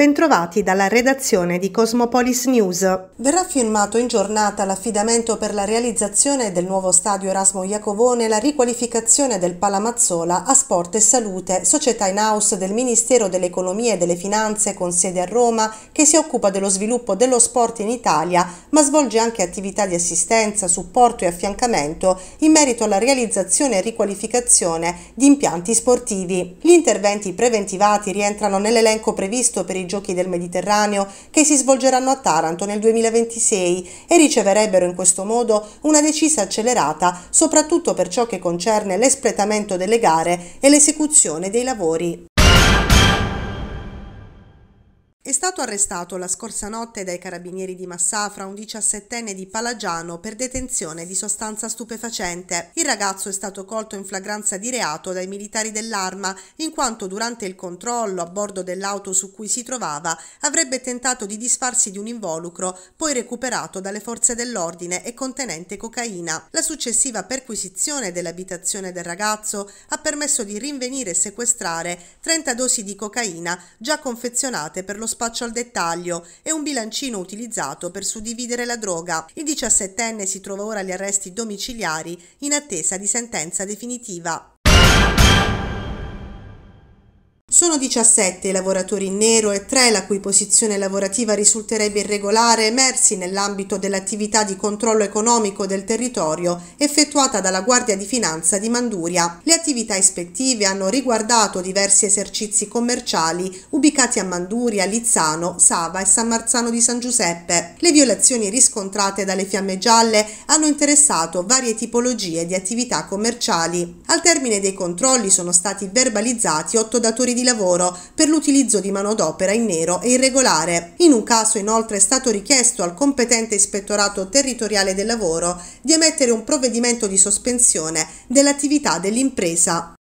Bentrovati dalla redazione di Cosmopolis News. Verrà firmato in giornata l'affidamento per la realizzazione del nuovo stadio Erasmo Iacovone e la riqualificazione del Palamazzola a Sport e Salute, società in house del Ministero dell'Economia e delle Finanze con sede a Roma che si occupa dello sviluppo dello sport in Italia, ma svolge anche attività di assistenza, supporto e affiancamento in merito alla realizzazione e riqualificazione di impianti sportivi. Gli interventi preventivati rientrano nell'elenco previsto per i Giochi del Mediterraneo che si svolgeranno a Taranto nel 2026 e riceverebbero in questo modo una decisa accelerata soprattutto per ciò che concerne l'espletamento delle gare e l'esecuzione dei lavori è stato arrestato la scorsa notte dai carabinieri di Massafra un 17enne di Palagiano per detenzione di sostanza stupefacente. Il ragazzo è stato colto in flagranza di reato dai militari dell'arma in quanto durante il controllo a bordo dell'auto su cui si trovava avrebbe tentato di disfarsi di un involucro poi recuperato dalle forze dell'ordine e contenente cocaina. La successiva perquisizione dell'abitazione del ragazzo ha permesso di rinvenire e sequestrare 30 dosi di cocaina già confezionate per lo spazio spaccio al dettaglio e un bilancino utilizzato per suddividere la droga. Il 17enne si trova ora agli arresti domiciliari in attesa di sentenza definitiva. Sono 17 i lavoratori in nero e 3 la cui posizione lavorativa risulterebbe irregolare emersi nell'ambito dell'attività di controllo economico del territorio effettuata dalla Guardia di Finanza di Manduria. Le attività ispettive hanno riguardato diversi esercizi commerciali ubicati a Manduria, Lizzano, Sava e San Marzano di San Giuseppe. Le violazioni riscontrate dalle fiamme gialle hanno interessato varie tipologie di attività commerciali. Al termine dei controlli sono stati verbalizzati 8 datori di lavoro lavoro per l'utilizzo di manodopera in nero e irregolare. In un caso inoltre è stato richiesto al competente ispettorato territoriale del lavoro di emettere un provvedimento di sospensione dell'attività dell'impresa.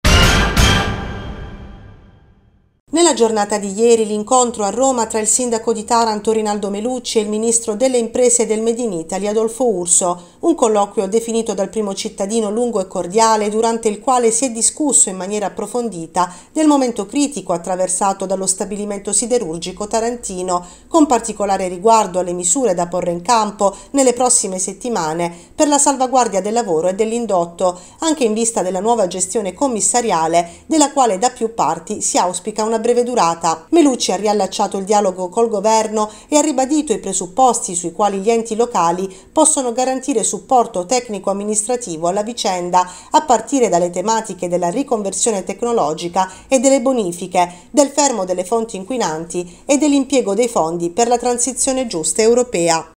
Nella giornata di ieri l'incontro a Roma tra il sindaco di Taranto Rinaldo Melucci e il ministro delle imprese del Made in Italy Adolfo Urso un colloquio definito dal primo cittadino lungo e cordiale durante il quale si è discusso in maniera approfondita del momento critico attraversato dallo stabilimento siderurgico tarantino, con particolare riguardo alle misure da porre in campo nelle prossime settimane per la salvaguardia del lavoro e dell'indotto, anche in vista della nuova gestione commissariale della quale da più parti si auspica una breve durata. Melucci ha riallacciato il dialogo col governo e ha ribadito i presupposti sui quali gli enti locali possono garantire supporto tecnico-amministrativo alla vicenda a partire dalle tematiche della riconversione tecnologica e delle bonifiche, del fermo delle fonti inquinanti e dell'impiego dei fondi per la transizione giusta europea.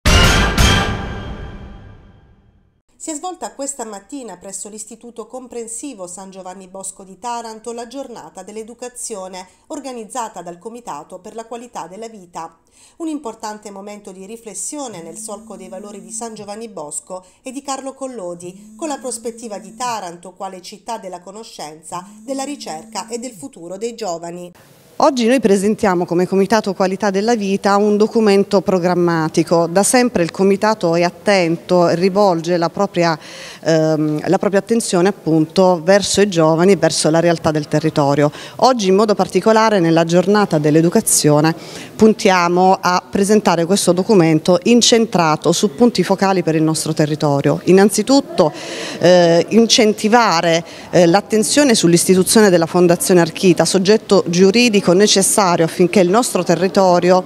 Si è svolta questa mattina presso l'Istituto Comprensivo San Giovanni Bosco di Taranto la giornata dell'educazione organizzata dal Comitato per la qualità della vita. Un importante momento di riflessione nel solco dei valori di San Giovanni Bosco e di Carlo Collodi, con la prospettiva di Taranto quale città della conoscenza, della ricerca e del futuro dei giovani. Oggi noi presentiamo come Comitato Qualità della Vita un documento programmatico. Da sempre il Comitato è attento e rivolge la propria, ehm, la propria attenzione appunto verso i giovani e verso la realtà del territorio. Oggi in modo particolare nella giornata dell'educazione puntiamo a presentare questo documento incentrato su punti focali per il nostro territorio. Innanzitutto eh, incentivare eh, l'attenzione sull'istituzione della Fondazione Archita, soggetto giuridico politico necessario affinché il nostro territorio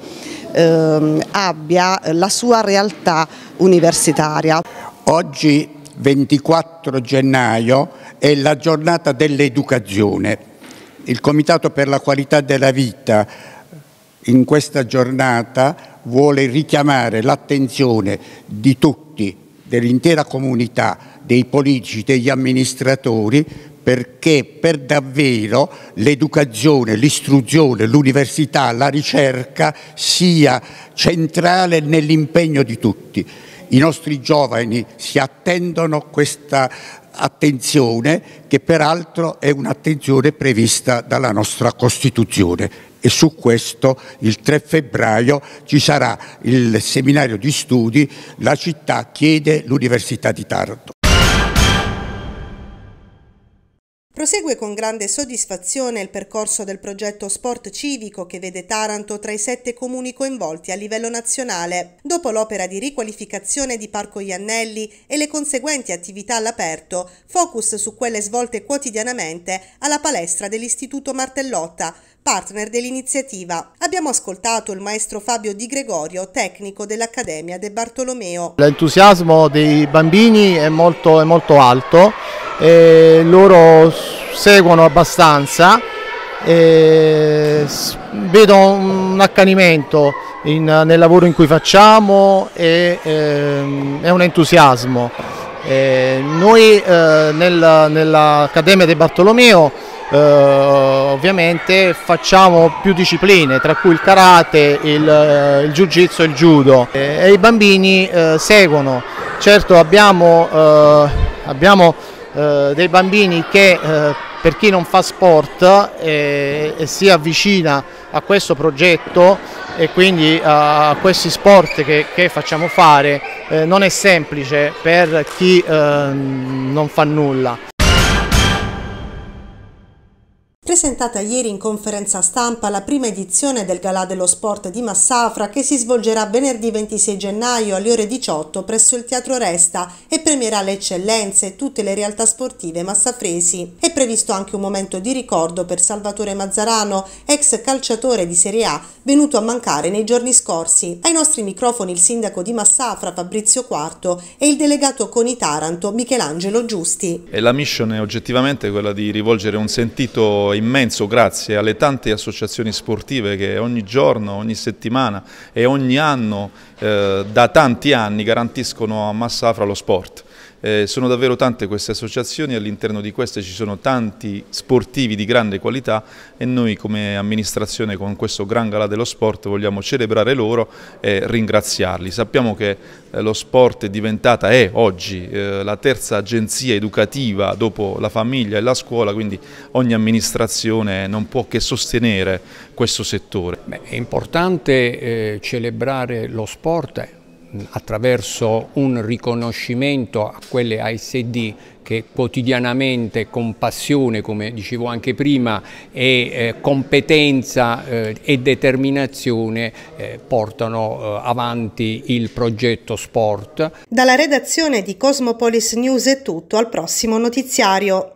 ehm, abbia la sua realtà universitaria. Oggi 24 gennaio è la giornata dell'educazione. Il Comitato per la qualità della vita in questa giornata vuole richiamare l'attenzione di tutti, dell'intera comunità, dei politici, degli amministratori perché per davvero l'educazione, l'istruzione, l'università, la ricerca sia centrale nell'impegno di tutti. I nostri giovani si attendono questa attenzione che peraltro è un'attenzione prevista dalla nostra Costituzione e su questo il 3 febbraio ci sarà il seminario di studi La città chiede l'Università di Taranto. Prosegue con grande soddisfazione il percorso del progetto Sport Civico che vede Taranto tra i sette comuni coinvolti a livello nazionale. Dopo l'opera di riqualificazione di Parco Iannelli e le conseguenti attività all'aperto, focus su quelle svolte quotidianamente alla palestra dell'Istituto Martellotta, partner dell'iniziativa. Abbiamo ascoltato il maestro Fabio Di Gregorio, tecnico dell'Accademia De Bartolomeo. L'entusiasmo dei bambini è molto, è molto alto eh, loro seguono abbastanza. Eh, vedo un accanimento in, nel lavoro in cui facciamo e ehm, è un entusiasmo. Eh, noi eh, nel, nell'Accademia di Bartolomeo eh, ovviamente facciamo più discipline tra cui il karate, il, eh, il jiu jitsu e il judo e i bambini eh, seguono. Certo abbiamo, abbiamo eh, dei bambini che eh, per chi non fa sport eh, e si avvicina a questo progetto e quindi a questi sport che, che facciamo fare non è semplice per chi non fa nulla presentata ieri in conferenza stampa la prima edizione del Galà dello Sport di Massafra che si svolgerà venerdì 26 gennaio alle ore 18 presso il Teatro Resta e premierà le eccellenze e tutte le realtà sportive massafresi. È previsto anche un momento di ricordo per Salvatore Mazzarano, ex calciatore di Serie A, venuto a mancare nei giorni scorsi. Ai nostri microfoni il sindaco di Massafra Fabrizio Quarto e il delegato con i Taranto Michelangelo Giusti. E la mission è oggettivamente quella di rivolgere un sentito importante immenso grazie alle tante associazioni sportive che ogni giorno, ogni settimana e ogni anno eh, da tanti anni garantiscono a Massafra lo sport. Eh, sono davvero tante queste associazioni, all'interno di queste ci sono tanti sportivi di grande qualità e noi come amministrazione con questo Gran gala dello Sport vogliamo celebrare loro e ringraziarli. Sappiamo che eh, lo sport è diventata, è oggi, eh, la terza agenzia educativa dopo la famiglia e la scuola, quindi ogni amministrazione non può che sostenere questo settore. Beh, è importante eh, celebrare lo sport attraverso un riconoscimento a quelle ASD che quotidianamente con passione, come dicevo anche prima, e eh, competenza eh, e determinazione eh, portano eh, avanti il progetto sport. Dalla redazione di Cosmopolis News è tutto, al prossimo notiziario.